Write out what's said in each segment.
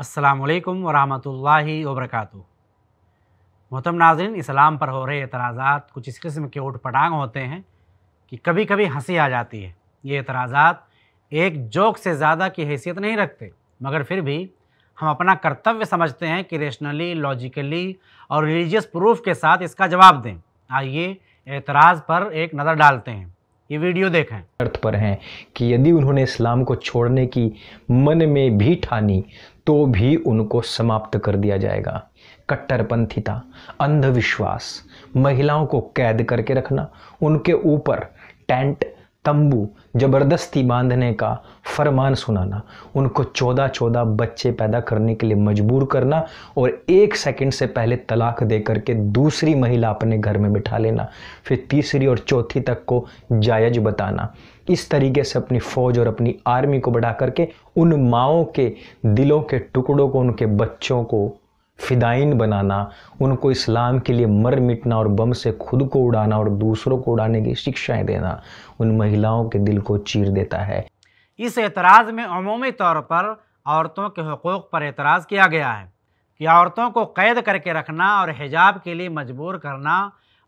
असलकम वरहमल वबरक मोहतम नाजरन इस्लाम पर हो रहे एतराज़ात कुछ इस किस्म के उठ पटांग होते हैं कि कभी कभी हंसी आ जाती है ये एतराज़ात एक जोक से ज़्यादा की हैसियत नहीं रखते मगर फिर भी हम अपना कर्तव्य समझते हैं कि रेशनली लॉजिकली और रिलीजियस प्रूफ के साथ इसका जवाब दें आइए एतराज़ पर एक नज़र डालते हैं ये वीडियो देखें अर्थ पर हैं कि यदि उन्होंने इस्लाम को छोड़ने की मन में भी ठानी तो भी उनको समाप्त कर दिया जाएगा कट्टरपंथिता अंधविश्वास महिलाओं को कैद करके रखना उनके ऊपर टेंट तंबू ज़बरदस्ती बांधने का फरमान सुनाना उनको चौदह चौदह बच्चे पैदा करने के लिए मजबूर करना और एक सेकंड से पहले तलाक दे करके दूसरी महिला अपने घर में बिठा लेना फिर तीसरी और चौथी तक को जायज बताना इस तरीके से अपनी फ़ौज और अपनी आर्मी को बढ़ा करके उन माओ के दिलों के टुकड़ों को उनके बच्चों को फिदाइन बनाना उनको इस्लाम के लिए मर मिटना और बम से खुद को उड़ाना और दूसरों को उड़ाने की शिक्षाएं देना उन महिलाओं के दिल को चीर देता है इस एतराज़ में अमूमी तौर पर औरतों के हकूक़ पर एतराज़ किया गया है कि औरतों को कैद करके रखना और हिजाब के लिए मजबूर करना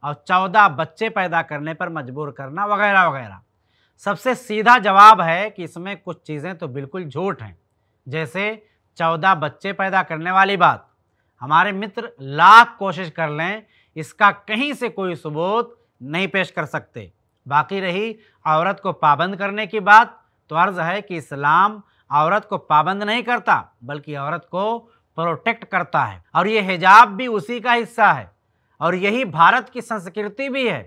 और चौदह बच्चे पैदा करने पर मजबूर करना वगैरह वगैरह सबसे सीधा जवाब है कि इसमें कुछ चीज़ें तो बिल्कुल झूठ हैं जैसे चौदह बच्चे पैदा करने वाली बात हमारे मित्र लाख कोशिश कर लें इसका कहीं से कोई सबूत नहीं पेश कर सकते बाकी रही औरत को पाबंद करने की बात तो अर्ज़ है कि इस्लाम औरत को पाबंद नहीं करता बल्कि औरत को प्रोटेक्ट करता है और ये हिजाब भी उसी का हिस्सा है और यही भारत की संस्कृति भी है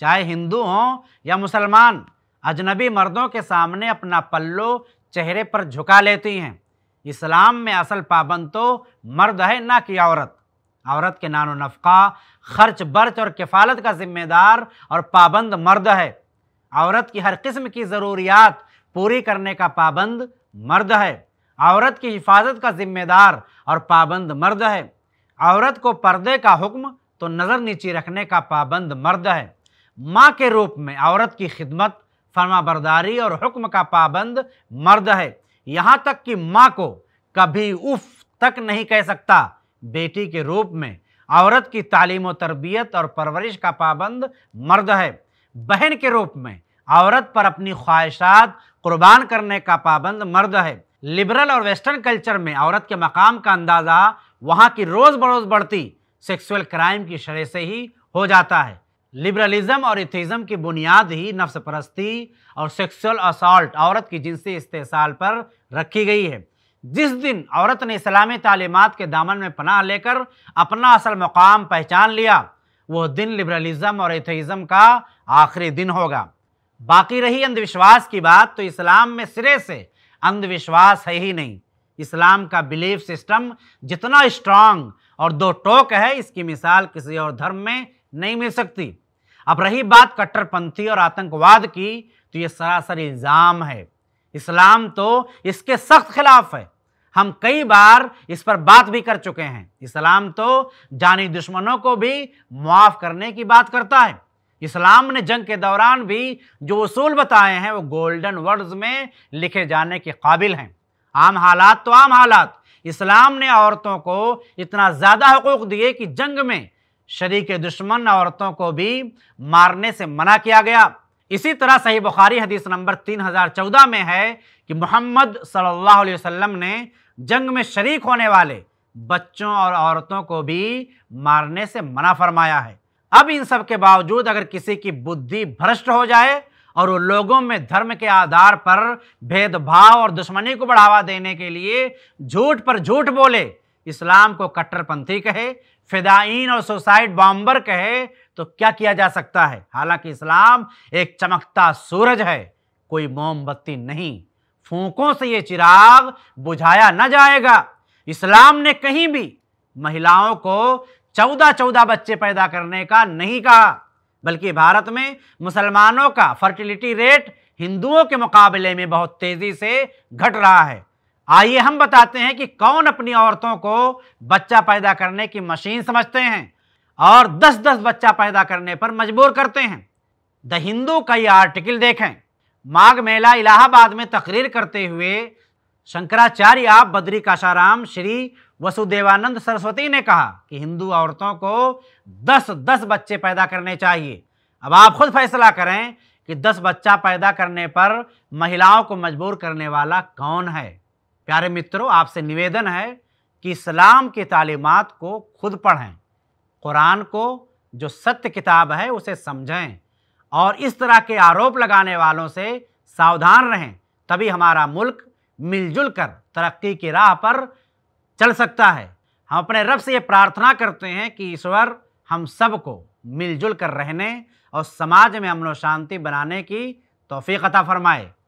चाहे हिंदू हों या मुसलमान अजनबी मर्दों के सामने अपना पल्लो चेहरे पर झुका लेती हैं इस्लाम में असल पाबंद तो मर्द है ना कि औरत औरत के नानो नफका खर्च बर्च और किफ़ालत का जिम्मेदार और पाबंद मर्द है औरत की हर किस्म की ज़रूरियात पूरी करने का पाबंद मर्द है औरत की हिफाजत का जिम्मेदार और पाबंद मर्द है औरत को पर्दे का हुक्म तो नज़र नीची रखने का पाबंद मर्द है माँ के रूप में औरत की खिदमत फर्माबरदारी और हुक्म का पाबंद मर्द है यहां तक कि मां को कभी उफ तक नहीं कह सकता बेटी के रूप में औरत की तालीम तरबियत और परवरिश का पाबंद मर्द है बहन के रूप में औरत पर अपनी ख्वाहिशात कुर्बान करने का पाबंद मर्द है लिबरल और वेस्टर्न कल्चर में औरत के मकाम का अंदाज़ा वहाँ की रोज़ बरोज़ बढ़ती सेक्सुअल क्राइम की शरह से ही हो जाता है लिबरलिज्म और इथिज्म की बुनियाद ही नफ्स परस्ती और सेक्सुअल असॉल्ट औरत की जिनसी इस्तेसाल पर रखी गई है जिस दिन औरत ने इस्लामी तालीमत के दामन में पनाह लेकर अपना असल मकाम पहचान लिया वह दिन लिबरलिज्म और एथेइज़म का आखिरी दिन होगा बाकी रही अंधविश्वास की बात तो इस्लाम में सिरे से अंधविश्वास है ही नहीं इस्लाम का बिलीफ सिस्टम जितना स्ट्रांग और दो टोक है इसकी मिसाल किसी और धर्म में नहीं मिल सकती अब रही बात कट्टरपंथी और आतंकवाद की तो ये सरासर इल्ज़ाम है इस्लाम तो इसके सख्त खिलाफ है हम कई बार इस पर बात भी कर चुके हैं इस्लाम तो जानी दुश्मनों को भी मुआफ़ करने की बात करता है इस्लाम ने जंग के दौरान भी जो उसूल बताए हैं वो गोल्डन वर्ड्स में लिखे जाने के काबिल हैं आम हालात तो आम हालात इस्लाम ने औरतों को इतना ज़्यादा हकूक़ दिए कि जंग में शरीर के दुश्मन औरतों को भी मारने से मना किया गया इसी तरह सही बुखारी हदीस नंबर 3014 में है कि मोहम्मद सल्लल्लाहु अलैहि वसल्लम ने जंग में शरीक होने वाले बच्चों और औरतों को भी मारने से मना फरमाया है अब इन सब के बावजूद अगर किसी की बुद्धि भ्रष्ट हो जाए और वो लोगों में धर्म के आधार पर भेदभाव और दुश्मनी को बढ़ावा देने के लिए झूठ पर झूठ बोले इस्लाम को कट्टरपंथी कहे फिदाइन और सुसाइड बॉम्बर कहे तो क्या किया जा सकता है हालांकि इस्लाम एक चमकता सूरज है कोई मोमबत्ती नहीं फूकों से ये चिराग बुझाया न जाएगा इस्लाम ने कहीं भी महिलाओं को चौदह चौदह बच्चे पैदा करने का नहीं कहा बल्कि भारत में मुसलमानों का फर्टिलिटी रेट हिंदुओं के मुकाबले में बहुत तेज़ी से घट रहा है आइए हम बताते हैं कि कौन अपनी औरतों को बच्चा पैदा करने की मशीन समझते हैं और 10-10 बच्चा पैदा करने पर मजबूर करते हैं द हिंदू का ये आर्टिकल देखें माघ मेला इलाहाबाद में तकरीर करते हुए शंकराचार्य आप बद्री काशाराम श्री वसुदेवानंद सरस्वती ने कहा कि हिंदू औरतों को 10-10 बच्चे पैदा करने चाहिए अब आप खुद फैसला करें कि 10 बच्चा पैदा करने पर महिलाओं को मजबूर करने वाला कौन है प्यारे मित्रों आपसे निवेदन है कि इस्लाम की तालीमात को खुद पढ़ें कुरान को जो सत्य किताब है उसे समझें और इस तरह के आरोप लगाने वालों से सावधान रहें तभी हमारा मुल्क मिलजुल कर तरक्की की राह पर चल सकता है हम अपने रब से ये प्रार्थना करते हैं कि ईश्वर हम सबको मिलजुल कर रहने और समाज में अमन शांति बनाने की तोफ़ी अता फरमाए